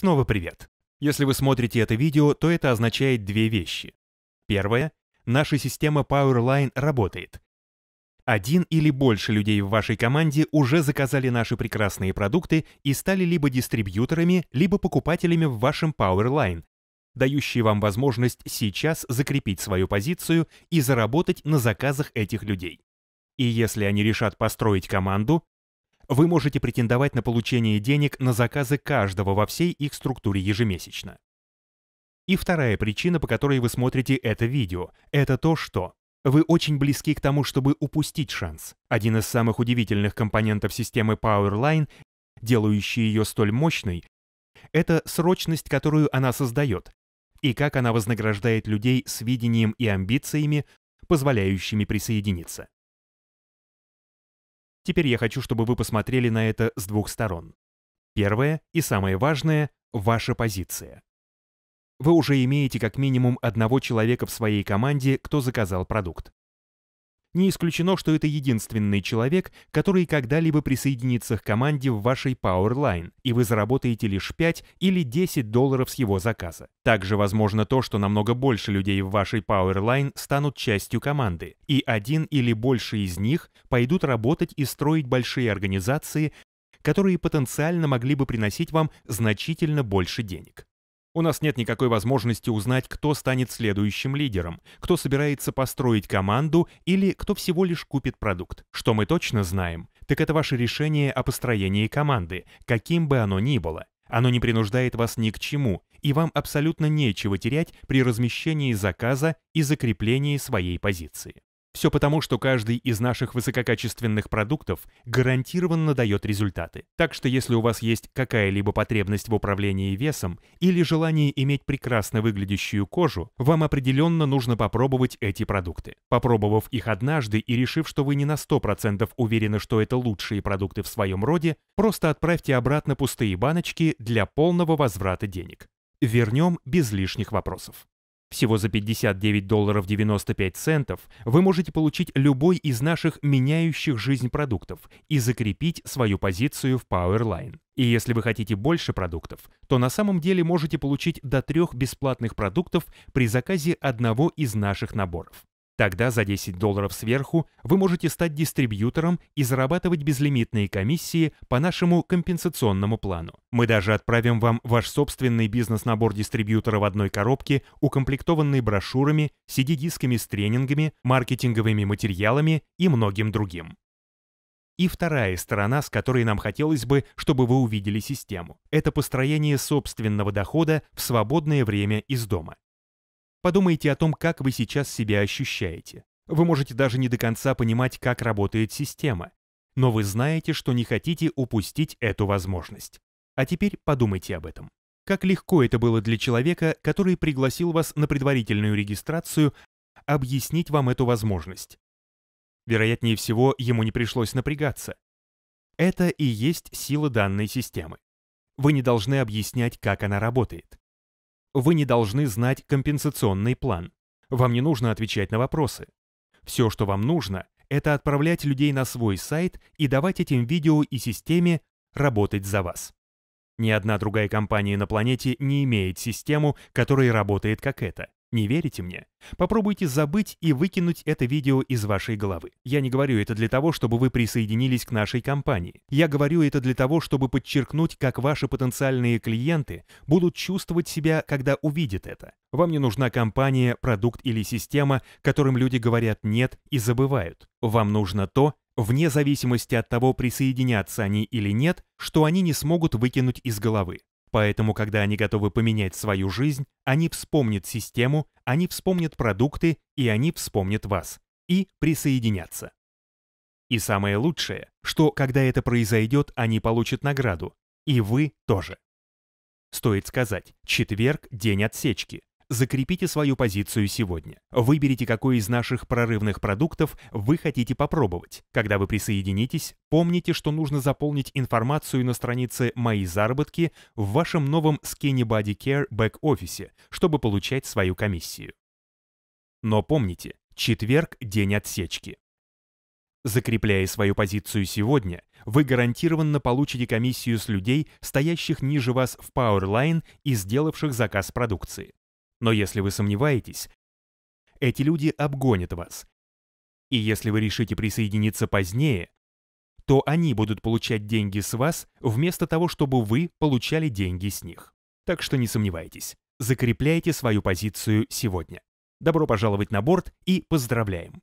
Снова привет. Если вы смотрите это видео, то это означает две вещи. Первое. Наша система Powerline работает. Один или больше людей в вашей команде уже заказали наши прекрасные продукты и стали либо дистрибьюторами, либо покупателями в вашем Powerline, дающие вам возможность сейчас закрепить свою позицию и заработать на заказах этих людей. И если они решат построить команду, вы можете претендовать на получение денег на заказы каждого во всей их структуре ежемесячно. И вторая причина, по которой вы смотрите это видео, это то, что вы очень близки к тому, чтобы упустить шанс. Один из самых удивительных компонентов системы Powerline, делающий ее столь мощной, это срочность, которую она создает, и как она вознаграждает людей с видением и амбициями, позволяющими присоединиться. Теперь я хочу, чтобы вы посмотрели на это с двух сторон. Первое и самое важное – ваша позиция. Вы уже имеете как минимум одного человека в своей команде, кто заказал продукт. Не исключено, что это единственный человек, который когда-либо присоединится к команде в вашей Powerline, и вы заработаете лишь 5 или 10 долларов с его заказа. Также возможно то, что намного больше людей в вашей Powerline станут частью команды, и один или больше из них пойдут работать и строить большие организации, которые потенциально могли бы приносить вам значительно больше денег. У нас нет никакой возможности узнать, кто станет следующим лидером, кто собирается построить команду или кто всего лишь купит продукт. Что мы точно знаем, так это ваше решение о построении команды, каким бы оно ни было. Оно не принуждает вас ни к чему, и вам абсолютно нечего терять при размещении заказа и закреплении своей позиции. Все потому, что каждый из наших высококачественных продуктов гарантированно дает результаты. Так что если у вас есть какая-либо потребность в управлении весом или желание иметь прекрасно выглядящую кожу, вам определенно нужно попробовать эти продукты. Попробовав их однажды и решив, что вы не на 100% уверены, что это лучшие продукты в своем роде, просто отправьте обратно пустые баночки для полного возврата денег. Вернем без лишних вопросов. Всего за 59 долларов 95 центов вы можете получить любой из наших меняющих жизнь продуктов и закрепить свою позицию в Powerline. И если вы хотите больше продуктов, то на самом деле можете получить до трех бесплатных продуктов при заказе одного из наших наборов. Тогда за 10 долларов сверху вы можете стать дистрибьютором и зарабатывать безлимитные комиссии по нашему компенсационному плану. Мы даже отправим вам ваш собственный бизнес-набор дистрибьютора в одной коробке, укомплектованный брошюрами, CD-дисками с тренингами, маркетинговыми материалами и многим другим. И вторая сторона, с которой нам хотелось бы, чтобы вы увидели систему, это построение собственного дохода в свободное время из дома. Подумайте о том, как вы сейчас себя ощущаете. Вы можете даже не до конца понимать, как работает система. Но вы знаете, что не хотите упустить эту возможность. А теперь подумайте об этом. Как легко это было для человека, который пригласил вас на предварительную регистрацию, объяснить вам эту возможность. Вероятнее всего, ему не пришлось напрягаться. Это и есть сила данной системы. Вы не должны объяснять, как она работает. Вы не должны знать компенсационный план. Вам не нужно отвечать на вопросы. Все, что вам нужно, это отправлять людей на свой сайт и давать этим видео и системе работать за вас. Ни одна другая компания на планете не имеет систему, которая работает как это. Не верите мне? Попробуйте забыть и выкинуть это видео из вашей головы. Я не говорю это для того, чтобы вы присоединились к нашей компании. Я говорю это для того, чтобы подчеркнуть, как ваши потенциальные клиенты будут чувствовать себя, когда увидят это. Вам не нужна компания, продукт или система, которым люди говорят «нет» и забывают. Вам нужно то, вне зависимости от того, присоединятся они или нет, что они не смогут выкинуть из головы. Поэтому, когда они готовы поменять свою жизнь, они вспомнят систему, они вспомнят продукты и они вспомнят вас. И присоединятся. И самое лучшее, что когда это произойдет, они получат награду. И вы тоже. Стоит сказать, четверг – день отсечки закрепите свою позицию сегодня. Выберите, какой из наших прорывных продуктов вы хотите попробовать. Когда вы присоединитесь, помните, что нужно заполнить информацию на странице «Мои заработки» в вашем новом Skinny Body Care бэк-офисе, чтобы получать свою комиссию. Но помните, четверг – день отсечки. Закрепляя свою позицию сегодня, вы гарантированно получите комиссию с людей, стоящих ниже вас в Powerline и сделавших заказ продукции. Но если вы сомневаетесь, эти люди обгонят вас. И если вы решите присоединиться позднее, то они будут получать деньги с вас вместо того, чтобы вы получали деньги с них. Так что не сомневайтесь, закрепляйте свою позицию сегодня. Добро пожаловать на борт и поздравляем!